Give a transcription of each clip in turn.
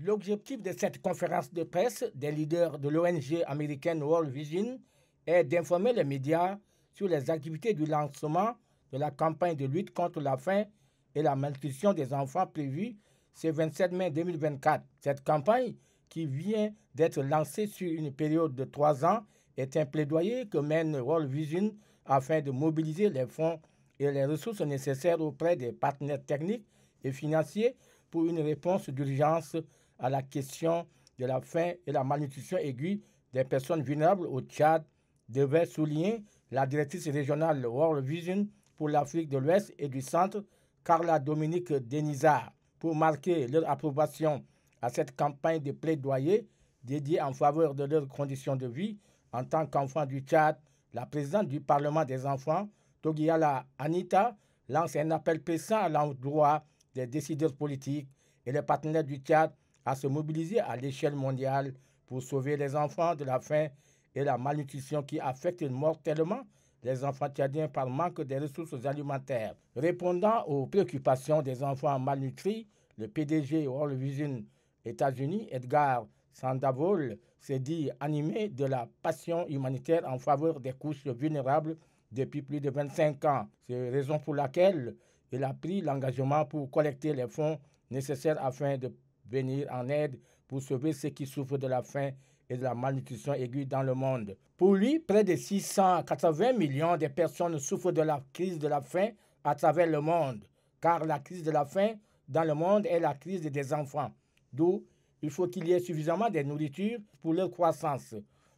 L'objectif de cette conférence de presse des leaders de l'ONG américaine World Vision est d'informer les médias sur les activités du lancement de la campagne de lutte contre la faim et la malnutrition des enfants prévue ce 27 mai 2024. Cette campagne, qui vient d'être lancée sur une période de trois ans, est un plaidoyer que mène World Vision afin de mobiliser les fonds et les ressources nécessaires auprès des partenaires techniques et financiers pour une réponse d'urgence à la question de la faim et la malnutrition aiguë des personnes vulnérables au Tchad, devait souligner la directrice régionale World Vision pour l'Afrique de l'Ouest et du Centre, Carla Dominique Denizard, pour marquer leur approbation à cette campagne de plaidoyer dédiée en faveur de leurs conditions de vie en tant qu'enfants du Tchad. La présidente du Parlement des enfants, Togiala Anita, lance un appel pressant à l'endroit des décideurs politiques et les partenaires du Tchad à se mobiliser à l'échelle mondiale pour sauver les enfants de la faim et la malnutrition qui affectent mortellement les enfants tchadiens par manque des ressources alimentaires. Répondant aux préoccupations des enfants malnutris, le PDG World Vision États-Unis, Edgar Sandavol, s'est dit animé de la passion humanitaire en faveur des couches vulnérables depuis plus de 25 ans. C'est raison pour laquelle il a pris l'engagement pour collecter les fonds nécessaires afin de venir en aide pour sauver ceux qui souffrent de la faim et de la malnutrition aiguë dans le monde. Pour lui, près de 680 millions de personnes souffrent de la crise de la faim à travers le monde, car la crise de la faim dans le monde est la crise des enfants, d'où il faut qu'il y ait suffisamment de nourriture pour leur croissance.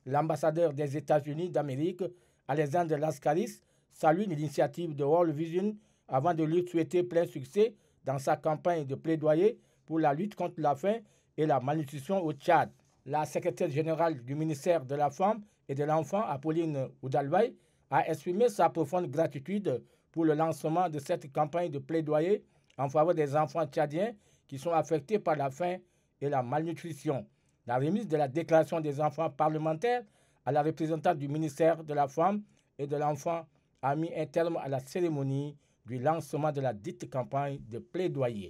L'ambassadeur des États-Unis d'Amérique, Alexandre Lascaris, salue l'initiative de World Vision avant de lui souhaiter plein succès dans sa campagne de plaidoyer pour la lutte contre la faim et la malnutrition au Tchad. La secrétaire générale du ministère de la Femme et de l'Enfant, Apolline Oudalbaï, a exprimé sa profonde gratitude pour le lancement de cette campagne de plaidoyer en faveur des enfants tchadiens qui sont affectés par la faim et la malnutrition. La remise de la déclaration des enfants parlementaires à la représentante du ministère de la Femme et de l'Enfant a mis un terme à la cérémonie du lancement de la dite campagne de plaidoyer.